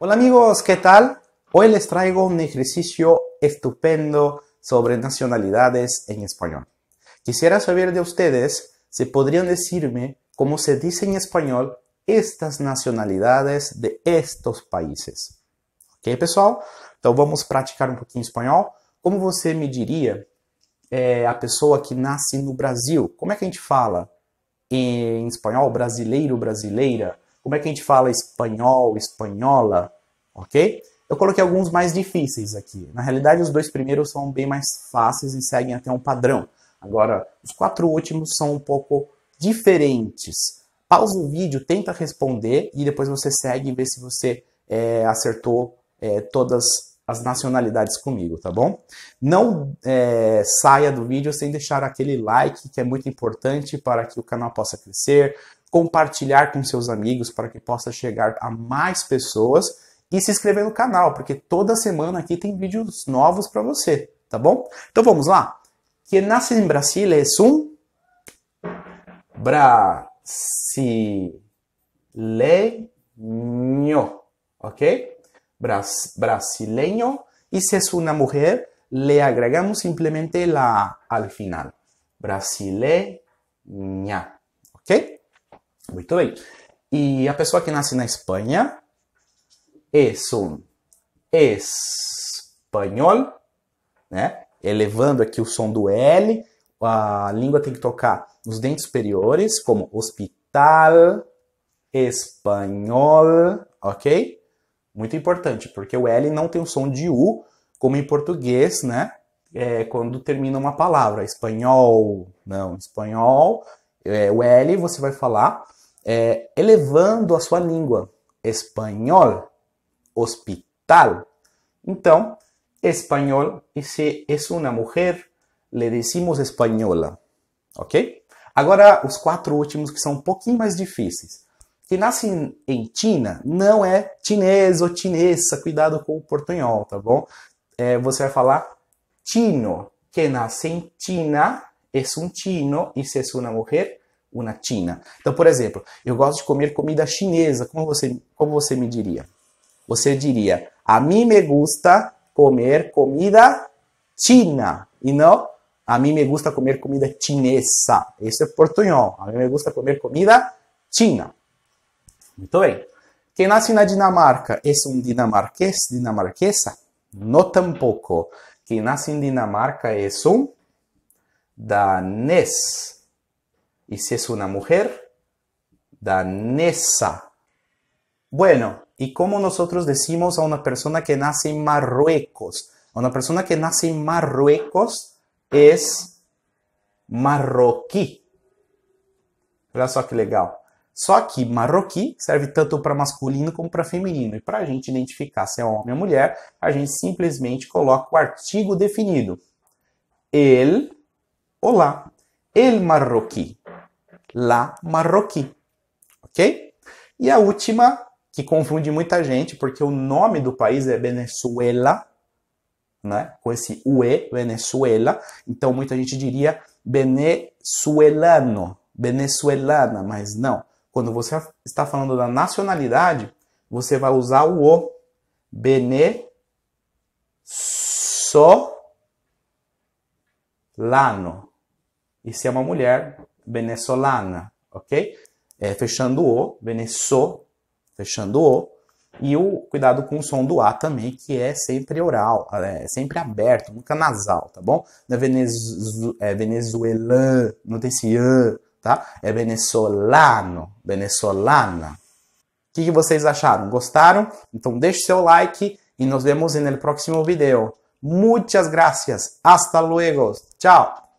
Hola amigos, ¿qué tal? Hoy les traigo un ejercicio estupendo sobre nacionalidades en español. Quisiera saber de ustedes si podrían decirme cómo se dice en español estas nacionalidades de estos países. Ok, pessoal? Então vamos praticar um pouquinho espanhol. Como você me diria é, eh, a pessoa que nasce no Brasil? Como é que a gente fala em espanhol brasileiro, brasileira? como é que a gente fala espanhol, espanhola, ok? Eu coloquei alguns mais difíceis aqui. Na realidade, os dois primeiros são bem mais fáceis e seguem até um padrão. Agora, os quatro últimos são um pouco diferentes. Pausa o vídeo, tenta responder e depois você segue e vê se você é, acertou é, todas as nacionalidades comigo, tá bom? Não é, saia do vídeo sem deixar aquele like que é muito importante para que o canal possa crescer, compartilhar com seus amigos para que possa chegar a mais pessoas e se inscrever no canal, porque toda semana aqui tem vídeos novos para você, tá bom? Então vamos lá. Quem nasce em Brasília é um brasileiro, ok? Bras brasileiro. E se é uma mulher, le agregamos simplesmente la al final. Brasileña, ok? Muito bem. E a pessoa que nasce na Espanha é um espanhol, né? Elevando aqui o som do L, a língua tem que tocar nos dentes superiores, como hospital, espanhol, ok? Muito importante, porque o L não tem o som de U, como em português, né? É quando termina uma palavra, espanhol, não, espanhol, é, o L você vai falar é, elevando a sua língua. Espanhol, hospital. Então, espanhol, e se é uma mulher, le decimos espanhola, ok? Agora, os quatro últimos que são um pouquinho mais difíceis. Que nasce em China não é chinês ou chinesa, cuidado com o portunhol, tá bom? É, você vai falar chino, que nasce em China, é um chino, e se é uma mulher, una China. Então, por exemplo, eu gosto de comer comida chinesa. Como você, como você me diria? Você diria, a mim me gusta comer comida china. E não, a mim me gusta comer comida chinesa. Isso é portunhol. A mim me gusta comer comida china. Muito bem. Quem nasce na Dinamarca é um dinamarquês, dinamarquesa? Não tampouco. Quem nasce em Dinamarca é um danês. Y si es una mujer, danesa. Bueno, ¿y cómo nosotros decimos a una persona que nace en Marruecos? A una persona que nace en Marruecos es marroquí. Olha só que legal. Só que marroquí serve tanto para masculino como para feminino. E para a gente identificar se é homem ou mulher, a gente simplesmente coloca o artigo definido. El, olá. El marroquí la marroquí, ok? E a última, que confunde muita gente, porque o nome do país é Venezuela, né? com esse UE, Venezuela, então muita gente diria venezuelano, venezuelana, mas não. Quando você está falando da nacionalidade, você vai usar o O, venezuelano. E se é uma mulher, venezolana, ok? É, fechando o, venezo, fechando o, e o cuidado com o som do A também, que é sempre oral, é sempre aberto, nunca nasal, tá bom? Na é venez, é venezuelano, não tem esse A, tá? É venezolano, venezolana. O que, que vocês acharam? Gostaram? Então deixe seu like e nos vemos no próximo vídeo. Muchas gracias. Hasta luego. Tchau.